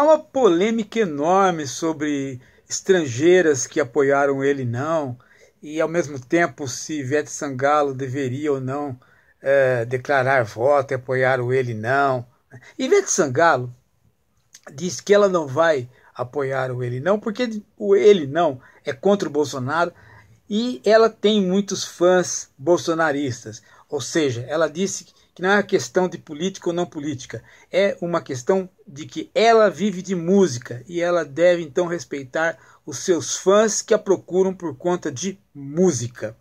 Há uma polêmica enorme sobre estrangeiras que apoiaram ele não, e ao mesmo tempo se Ivete Sangalo deveria ou não é, declarar voto e apoiaram ele não. Ivete Sangalo diz que ela não vai apoiar o ele não, porque o ele não é contra o Bolsonaro e ela tem muitos fãs bolsonaristas. Ou seja, ela disse que não é uma questão de política ou não política, é uma questão de que ela vive de música e ela deve então respeitar os seus fãs que a procuram por conta de música.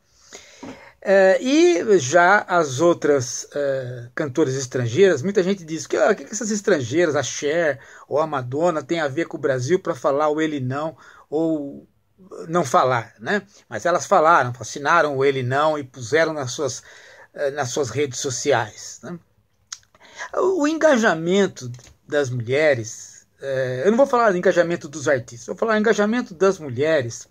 É, e já as outras é, cantoras estrangeiras, muita gente diz que, ah, que, essas estrangeiras, a Cher ou a Madonna, tem a ver com o Brasil para falar o ele não ou não falar, né? Mas elas falaram, assinaram o ele não e puseram nas suas eh, nas suas redes sociais. Né? O engajamento das mulheres, eh, eu não vou falar do engajamento dos artistas, vou falar do engajamento das mulheres,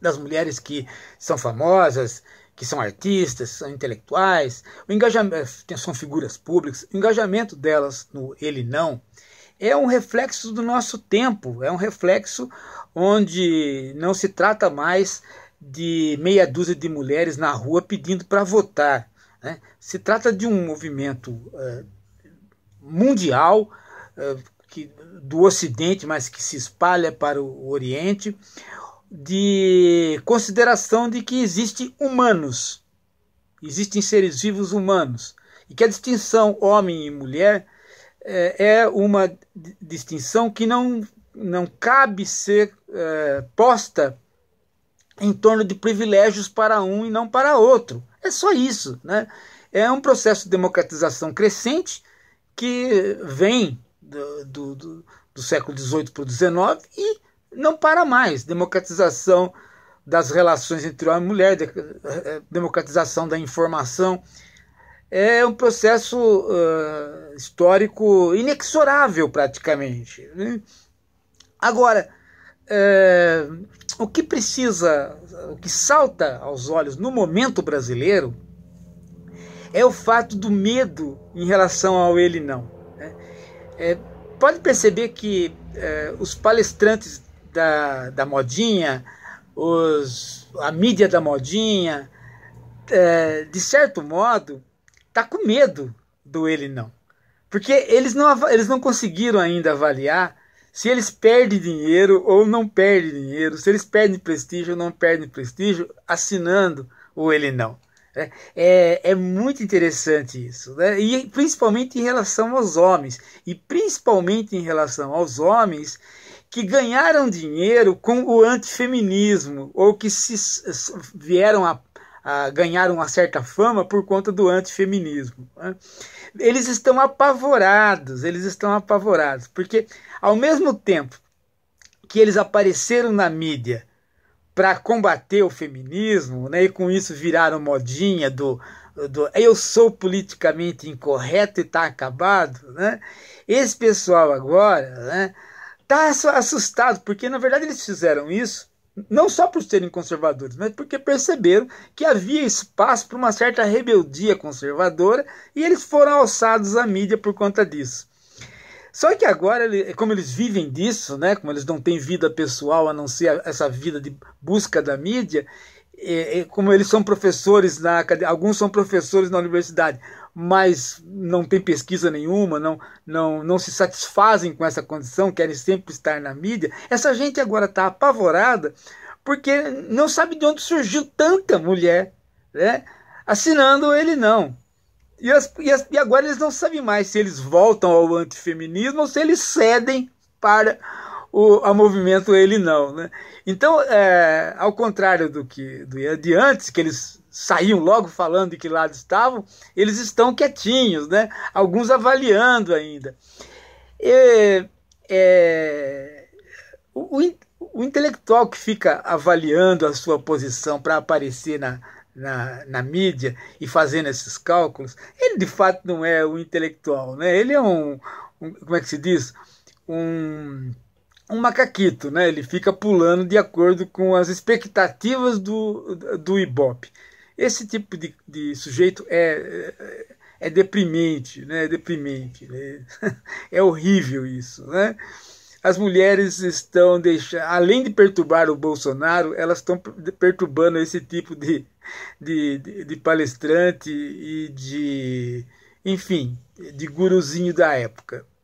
das mulheres que são famosas, que são artistas, são intelectuais, o engajamento, eh, são figuras públicas, o engajamento delas no Ele Não é um reflexo do nosso tempo, é um reflexo onde não se trata mais de meia dúzia de mulheres na rua pedindo para votar. Né? Se trata de um movimento é, mundial é, que, do Ocidente, mas que se espalha para o Oriente, de consideração de que existem humanos, existem seres vivos humanos, e que a distinção homem e mulher é, é uma distinção que não, não cabe ser posta em torno de privilégios para um e não para outro é só isso. Né? É um processo de democratização crescente que vem do, do, do, do século XVIII para o XIX e não para mais. Democratização das relações entre homem e mulher, eh, eh, democratização da informação. É um processo uh, histórico inexorável, praticamente. Né? Agora, é, o que precisa, o que salta aos olhos no momento brasileiro é o fato do medo em relação ao ele não. Né? É, pode perceber que é, os palestrantes da, da modinha, os, a mídia da modinha, é, de certo modo, está com medo do ele não. Porque eles não, eles não conseguiram ainda avaliar se eles perdem dinheiro ou não perdem dinheiro, se eles perdem prestígio ou não perdem prestígio, assinando ou ele não. É, é, é muito interessante isso, né? e principalmente em relação aos homens, e principalmente em relação aos homens que ganharam dinheiro com o antifeminismo, ou que se vieram a, a ganhar uma certa fama por conta do antifeminismo. Né? eles estão apavorados, eles estão apavorados, porque ao mesmo tempo que eles apareceram na mídia para combater o feminismo, né, e com isso viraram modinha do, do eu sou politicamente incorreto e está acabado, né? Esse pessoal agora, né, tá assustado porque na verdade eles fizeram isso não só por serem conservadores, mas porque perceberam que havia espaço para uma certa rebeldia conservadora e eles foram alçados à mídia por conta disso. Só que agora, como eles vivem disso, né, como eles não têm vida pessoal a não ser essa vida de busca da mídia, como eles são professores na alguns são professores na universidade, mas não tem pesquisa nenhuma, não, não, não se satisfazem com essa condição, querem sempre estar na mídia. Essa gente agora está apavorada porque não sabe de onde surgiu tanta mulher né? assinando ele não. E, as, e, as, e agora eles não sabem mais se eles voltam ao antifeminismo ou se eles cedem para o a movimento ele não. Né? Então, é, ao contrário do que do, de antes, que eles saíam logo falando de que lado estavam, eles estão quietinhos, né? alguns avaliando ainda. E, é, o, o, intelectual que fica avaliando a sua posição para aparecer na, na, na, mídia e fazendo esses cálculos, ele de fato não é um intelectual, né? ele é um, um como é que se diz? Um um macaquito, né? Ele fica pulando de acordo com as expectativas do, do Ibope. Esse tipo de, de sujeito é, é, é deprimente, né? É deprimente. Né? É horrível isso, né? As mulheres estão deixando, além de perturbar o Bolsonaro, elas estão perturbando esse tipo de, de, de, de palestrante e de, enfim, de guruzinho da época.